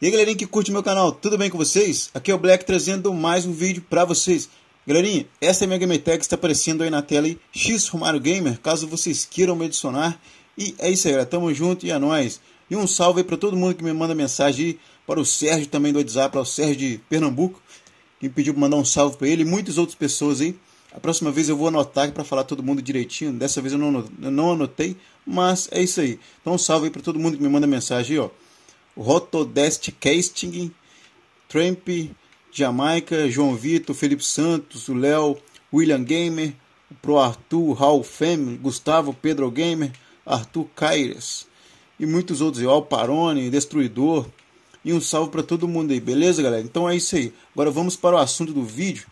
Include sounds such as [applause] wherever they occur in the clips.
E aí galerinha que curte meu canal, tudo bem com vocês? Aqui é o Black trazendo mais um vídeo pra vocês. Galerinha, essa é minha gametag que está aparecendo aí na tela aí, X Romário Gamer, caso vocês queiram me adicionar. E é isso aí galera, tamo junto e é nóis. E um salve aí pra todo mundo que me manda mensagem aí, para o Sérgio também do WhatsApp, para o Sérgio de Pernambuco, que me pediu pra mandar um salve pra ele e muitas outras pessoas aí. A próxima vez eu vou anotar para falar todo mundo direitinho, dessa vez eu não, não anotei, mas é isso aí. Então um salve aí pra todo mundo que me manda mensagem aí, ó. Rotodest Casting, Tramp, Jamaica, João Vitor, Felipe Santos, o Léo, William Gamer, o Pro Arthur, Raul Femme, Gustavo, Pedro Gamer, Arthur Caires e muitos outros, o Parone, Destruidor. E um salve para todo mundo aí, beleza, galera? Então é isso aí. Agora vamos para o assunto do vídeo.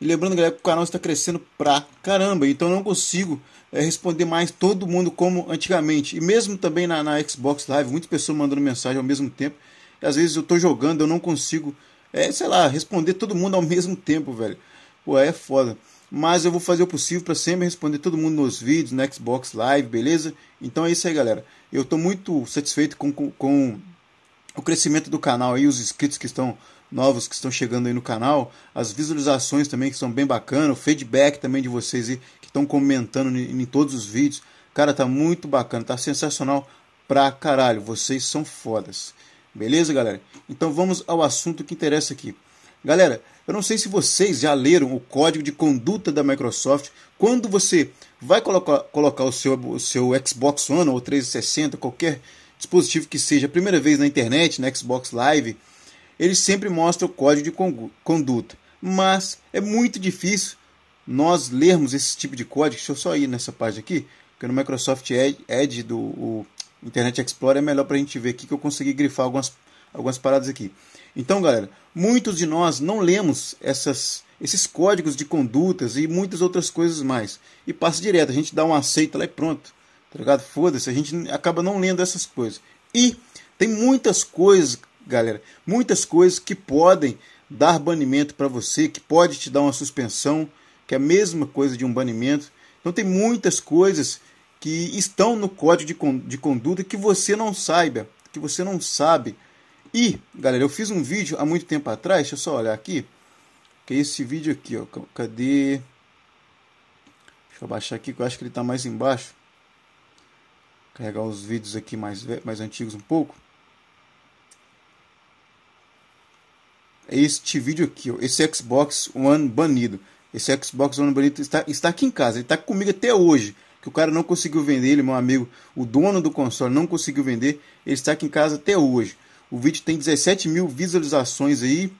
E lembrando, galera, que o canal está crescendo pra caramba, então eu não consigo é, responder mais todo mundo como antigamente. E mesmo também na, na Xbox Live, muitas pessoas mandando mensagem ao mesmo tempo. E às vezes eu tô jogando, eu não consigo, é, sei lá, responder todo mundo ao [laughs] mesmo tempo, velho. Pô, é foda. Mas eu vou fazer o possível para sempre responder todo mundo nos vídeos, na Xbox Live, beleza? Então é isso aí, galera. Eu tô muito satisfeito com, com, com o crescimento do canal e os inscritos que estão novos que estão chegando aí no canal, as visualizações também que são bem bacanas, o feedback também de vocês aí que estão comentando em, todos os vídeos. Cara, tá muito bacana, tá sensacional pra caralho. Vocês são fodas. Beleza, galera? Então vamos ao assunto que interessa aqui. Galera, eu não sei se vocês já leram o código de conduta da Microsoft. Quando você vai colocar, colocar o, seu, o seu Xbox One ou 360, qualquer dispositivo que seja, a primeira vez na internet, na Xbox Live, ele sempre mostra o código de conduta. Mas é muito difícil nós lermos esse tipo de código. Deixa eu só ir nessa página aqui, porque no Microsoft Edge do Internet Explorer é melhor para a gente ver aqui que eu consegui grifar algumas, algumas paradas aqui. Então, galera, muitos de nós não lemos essas, esses códigos de condutas e muitas outras coisas mais. E passa direto, a gente dá um aceita lá e pronto. Tá ligado? Foda-se, a gente acaba não lendo essas coisas. E tem muitas coisas galera, muitas coisas que podem dar banimento para você, que pode te dar uma suspensão, que é a mesma coisa de um banimento. Então tem muitas coisas que estão no código de, con de conduta que você não saiba, que você não sabe. E, galera, eu fiz um vídeo há muito tempo atrás, deixa eu só olhar aqui, que é esse vídeo aqui, ó, cadê? Deixa eu baixar aqui que eu acho que ele está mais embaixo. Carregar os vídeos aqui mais, mais antigos um pouco. este vídeo aqui, ó, esse Xbox One banido. Esse Xbox One banido está, está aqui em casa, ele está comigo até hoje. Que o cara não conseguiu vender, ele, meu amigo, o dono do console não conseguiu vender, ele está aqui em casa até hoje. O vídeo tem 17 mil visualizações aí,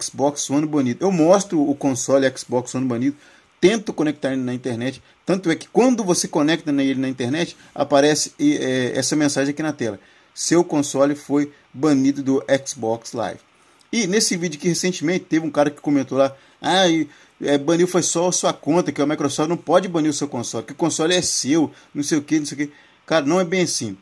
Xbox One banido. Eu mostro o console Xbox One banido, tento conectar ele na internet, tanto é que quando você conecta ele na internet, aparece é, essa mensagem aqui na tela. Seu console foi banido do Xbox Live. E nesse vídeo que recentemente teve um cara que comentou lá, ah, e, é, baniu foi só a sua conta, que a o Microsoft não pode banir o seu console, que o console é seu, não sei o que, não sei o que. Cara, não é bem assim.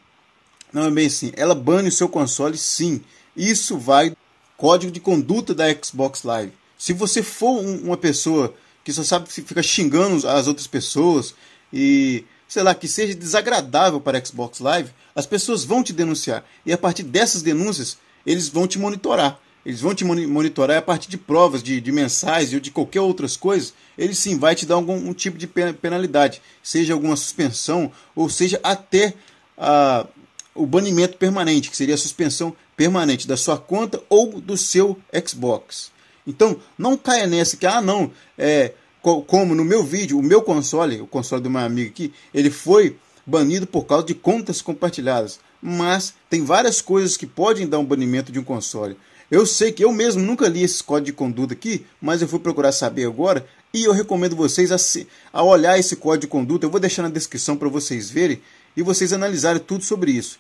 Não é bem assim. Ela bane o seu console, sim. Isso vai código de conduta da Xbox Live. Se você for um, uma pessoa que só sabe fica xingando as outras pessoas e sei lá que seja desagradável para a Xbox Live, as pessoas vão te denunciar e a partir dessas denúncias eles vão te monitorar. Eles vão te monitorar a partir de provas, de, de mensais ou de qualquer outras coisas. Ele sim vai te dar algum um tipo de penalidade, seja alguma suspensão ou seja até a, o banimento permanente, que seria a suspensão permanente da sua conta ou do seu Xbox. Então não caia nessa que ah não é como no meu vídeo o meu console, o console do meu amigo aqui, ele foi banido por causa de contas compartilhadas. Mas tem várias coisas que podem dar um banimento de um console. Eu sei que eu mesmo nunca li esse código de conduta aqui, mas eu fui procurar saber agora e eu recomendo vocês a, se, a olhar esse código de conduta. Eu vou deixar na descrição para vocês verem e vocês analisarem tudo sobre isso.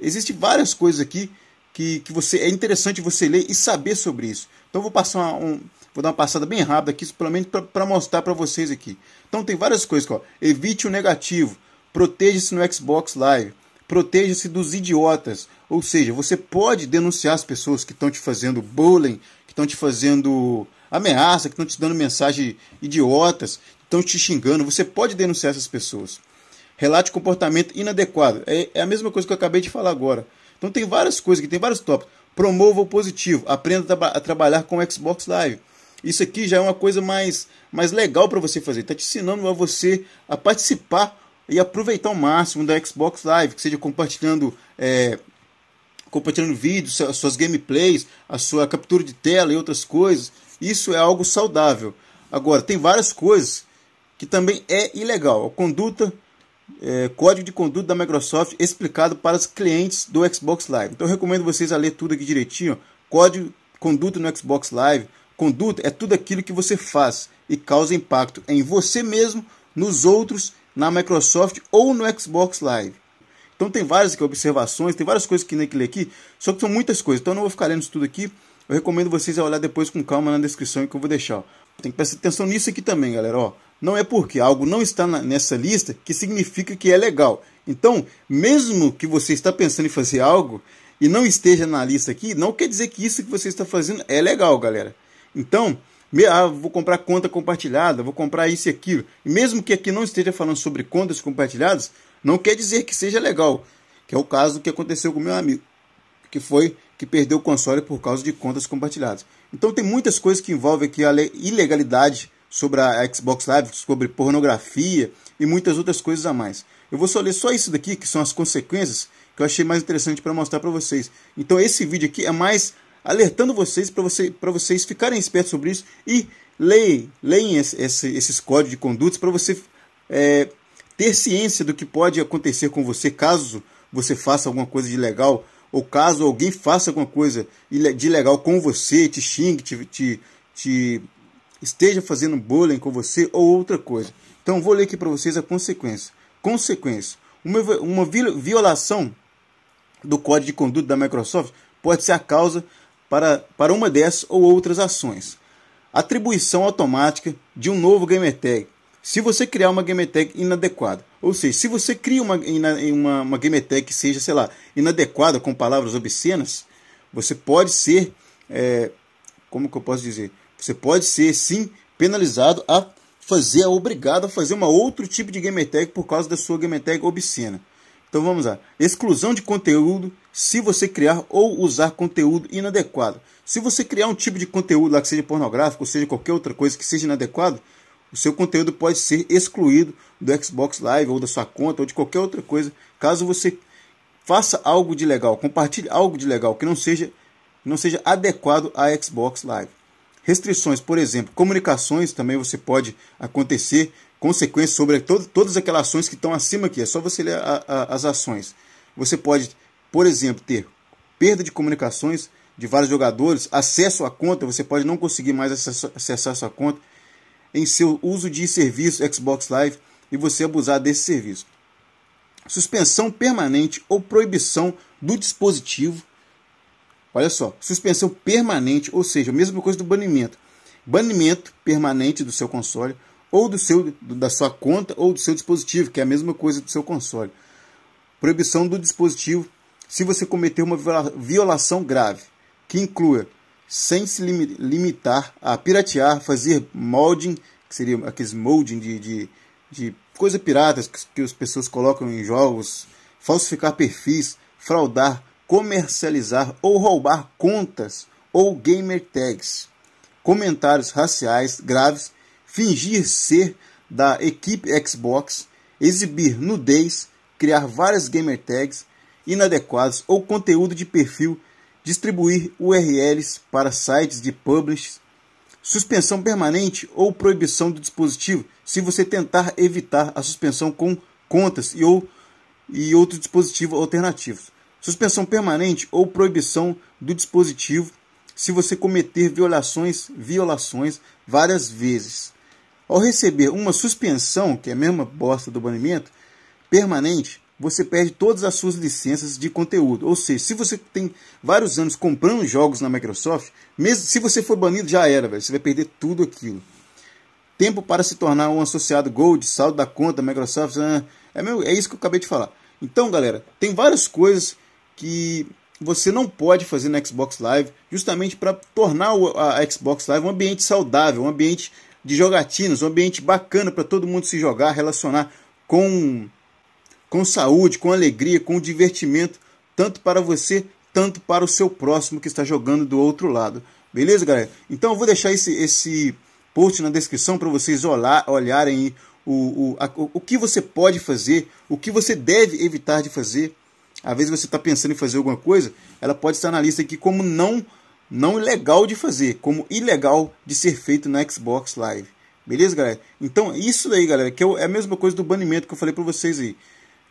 Existem várias coisas aqui que, que você é interessante você ler e saber sobre isso. Então eu vou passar uma, um, vou dar uma passada bem rápida aqui, pelo menos para mostrar para vocês aqui. Então tem várias coisas, ó. evite o negativo, proteja-se no Xbox Live, Proteja-se dos idiotas. Ou seja, você pode denunciar as pessoas que estão te fazendo bullying, que estão te fazendo ameaça, que estão te dando mensagem idiotas, que estão te xingando. Você pode denunciar essas pessoas. Relate comportamento inadequado. É, é a mesma coisa que eu acabei de falar agora. Então tem várias coisas que tem vários tópicos. Promova o positivo. Aprenda a trabalhar com o Xbox Live. Isso aqui já é uma coisa mais, mais legal para você fazer. Está te ensinando a você a participar e aproveitar o máximo da Xbox Live, que seja compartilhando é, compartilhando vídeos, suas gameplays, a sua captura de tela e outras coisas. Isso é algo saudável. Agora, tem várias coisas que também é ilegal. A conduta, é, código de conduta da Microsoft explicado para os clientes do Xbox Live. Então, eu recomendo vocês a ler tudo aqui direitinho. Código, de conduta no Xbox Live. Conduta é tudo aquilo que você faz e causa impacto em você mesmo, nos outros na Microsoft ou no Xbox Live. Então tem várias observações, tem várias coisas que nem que ler aqui, só que são muitas coisas. Então eu não vou ficar lendo isso tudo aqui. Eu recomendo vocês a olhar depois com calma na descrição que eu vou deixar. Tem que prestar atenção nisso aqui também, galera. Ó, não é porque algo não está na, nessa lista que significa que é legal. Então, mesmo que você está pensando em fazer algo e não esteja na lista aqui, não quer dizer que isso que você está fazendo é legal, galera. Então, ah, vou comprar conta compartilhada, vou comprar isso e aquilo. E mesmo que aqui não esteja falando sobre contas compartilhadas, não quer dizer que seja legal. Que é o caso que aconteceu com meu amigo, que foi que perdeu o console por causa de contas compartilhadas. Então tem muitas coisas que envolvem aqui a ilegalidade sobre a Xbox Live, sobre pornografia e muitas outras coisas a mais. Eu vou só ler só isso daqui, que são as consequências que eu achei mais interessante para mostrar para vocês. Então esse vídeo aqui é mais alertando vocês para você, vocês ficarem espertos sobre isso e leem, leem esse, esse, esses códigos de condutas para você é, ter ciência do que pode acontecer com você caso você faça alguma coisa de legal ou caso alguém faça alguma coisa de legal com você, te xingue, te, te, te esteja fazendo bullying com você ou outra coisa. Então vou ler aqui para vocês a consequência. Consequência: uma, uma violação do código de conduta da Microsoft pode ser a causa para, para uma dessas ou outras ações. Atribuição automática de um novo game tag. Se você criar uma game tag inadequada, ou seja, se você cria uma, uma, uma gamer tag que seja, sei lá, inadequada com palavras obscenas, você pode ser, é, como que eu posso dizer? Você pode ser, sim, penalizado a fazer, obrigado a fazer uma outro tipo de game tag por causa da sua game tag obscena. Então vamos lá. Exclusão de conteúdo se você criar ou usar conteúdo inadequado. Se você criar um tipo de conteúdo lá que seja pornográfico, ou seja qualquer outra coisa que seja inadequado, o seu conteúdo pode ser excluído do Xbox Live ou da sua conta ou de qualquer outra coisa, caso você faça algo de legal, compartilhe algo de legal que não seja não seja adequado à Xbox Live. Restrições, por exemplo, comunicações também você pode acontecer consequências sobre todo, todas aquelas ações que estão acima aqui. É só você ler a, a, as ações. Você pode por exemplo, ter perda de comunicações de vários jogadores, acesso à conta, você pode não conseguir mais acessar sua conta em seu uso de serviço Xbox Live e você abusar desse serviço. Suspensão permanente ou proibição do dispositivo. Olha só, suspensão permanente, ou seja, a mesma coisa do banimento. Banimento permanente do seu console ou do seu da sua conta ou do seu dispositivo, que é a mesma coisa do seu console. Proibição do dispositivo se você cometer uma violação grave, que inclua, sem se limitar a piratear, fazer molding, que seria aqueles molding de, de, de coisa piratas que, que as pessoas colocam em jogos, falsificar perfis, fraudar, comercializar ou roubar contas ou gamer tags, comentários raciais graves, fingir ser da equipe Xbox, exibir nudez, criar várias gamer tags, inadequados ou conteúdo de perfil, distribuir URLs para sites de publishers, suspensão permanente ou proibição do dispositivo, se você tentar evitar a suspensão com contas e, ou, e outros dispositivos alternativos. Suspensão permanente ou proibição do dispositivo se você cometer violações, violações várias vezes. Ao receber uma suspensão, que é a mesma bosta do banimento, permanente, você perde todas as suas licenças de conteúdo. Ou seja, se você tem vários anos comprando jogos na Microsoft, mesmo se você for banido, já era, velho. Você vai perder tudo aquilo. Tempo para se tornar um associado Gold, saldo da conta, Microsoft. Ah, é, meu, é isso que eu acabei de falar. Então, galera, tem várias coisas que você não pode fazer na Xbox Live, justamente para tornar a Xbox Live um ambiente saudável, um ambiente de jogatinas, um ambiente bacana para todo mundo se jogar, relacionar com com saúde, com alegria, com divertimento, tanto para você, tanto para o seu próximo que está jogando do outro lado. Beleza, galera? Então eu vou deixar esse, esse post na descrição para vocês olhar, olharem o, o, a, o que você pode fazer, o que você deve evitar de fazer. Às vezes você está pensando em fazer alguma coisa, ela pode estar na lista aqui como não não legal de fazer, como ilegal de ser feito na Xbox Live. Beleza, galera? Então, isso daí, galera, que é, é a mesma coisa do banimento que eu falei para vocês aí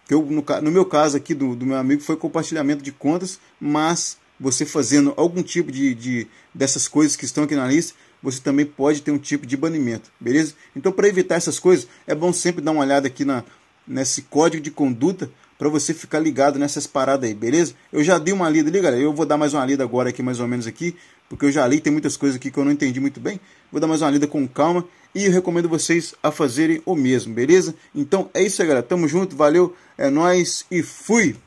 que eu, no, no meu caso aqui do, do meu amigo foi compartilhamento de contas, mas você fazendo algum tipo de, de dessas coisas que estão aqui na lista, você também pode ter um tipo de banimento, beleza? Então, para evitar essas coisas, é bom sempre dar uma olhada aqui na, nesse código de conduta para você ficar ligado nessas paradas aí, beleza? Eu já dei uma lida ali, galera. Eu vou dar mais uma lida agora aqui, mais ou menos aqui, porque eu já li, tem muitas coisas aqui que eu não entendi muito bem. Vou dar mais uma lida com calma e recomendo vocês a fazerem o mesmo, beleza? Então é isso aí, galera. Tamo junto, valeu, é nós e fui!